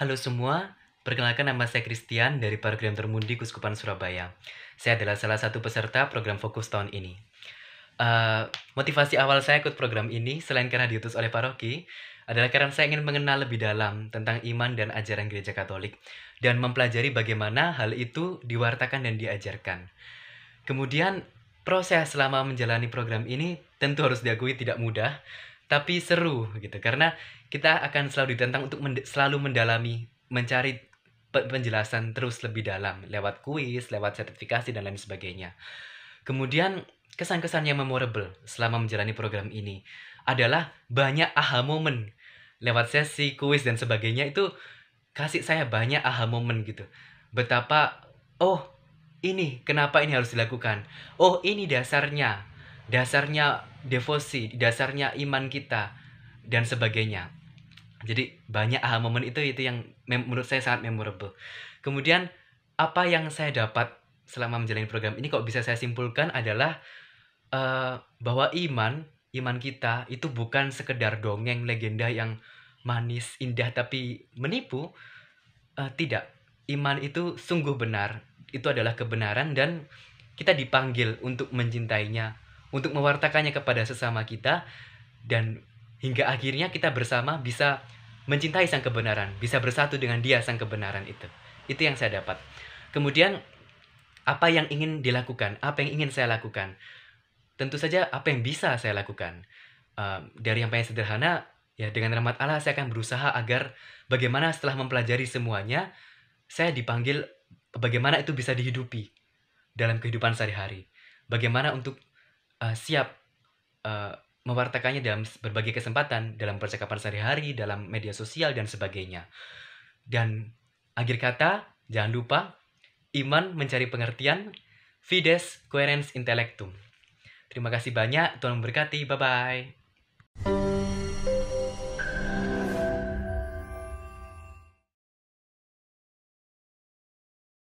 Halo semua, perkenalkan nama saya Christian dari program Termundi Kuskupan Surabaya. Saya adalah salah satu peserta program fokus tahun ini. Uh, motivasi awal saya ikut program ini selain karena diutus oleh paroki adalah karena saya ingin mengenal lebih dalam tentang iman dan ajaran gereja Katolik dan mempelajari bagaimana hal itu diwartakan dan diajarkan. Kemudian proses selama menjalani program ini tentu harus diakui tidak mudah tapi seru gitu karena kita akan selalu ditentang untuk mend selalu mendalami mencari penjelasan terus lebih dalam lewat kuis, lewat sertifikasi dan lain sebagainya. Kemudian kesan-kesan yang memorable selama menjalani program ini adalah banyak aha moment lewat sesi kuis dan sebagainya itu kasih saya banyak aha moment gitu. Betapa oh ini kenapa ini harus dilakukan? Oh ini dasarnya dasarnya devosi, dasarnya iman kita dan sebagainya. Jadi banyak aha momen itu itu yang menurut saya sangat memorable. Kemudian apa yang saya dapat selama menjalani program ini kok bisa saya simpulkan adalah uh, bahwa iman iman kita itu bukan sekedar dongeng legenda yang manis indah tapi menipu uh, tidak iman itu sungguh benar itu adalah kebenaran dan kita dipanggil untuk mencintainya untuk mewartakannya kepada sesama kita dan hingga akhirnya kita bersama bisa mencintai sang kebenaran, bisa bersatu dengan dia sang kebenaran itu. Itu yang saya dapat. Kemudian apa yang ingin dilakukan, apa yang ingin saya lakukan. Tentu saja apa yang bisa saya lakukan. Uh, dari yang paling sederhana, ya dengan rahmat Allah saya akan berusaha agar bagaimana setelah mempelajari semuanya, saya dipanggil bagaimana itu bisa dihidupi dalam kehidupan sehari-hari. Bagaimana untuk uh, siap uh, mewartakannya dalam berbagai kesempatan, dalam percakapan sehari-hari, dalam media sosial, dan sebagainya. Dan akhir kata, jangan lupa, iman mencari pengertian, fides coherens intellectum. Terima kasih banyak, Tuhan memberkati, bye-bye.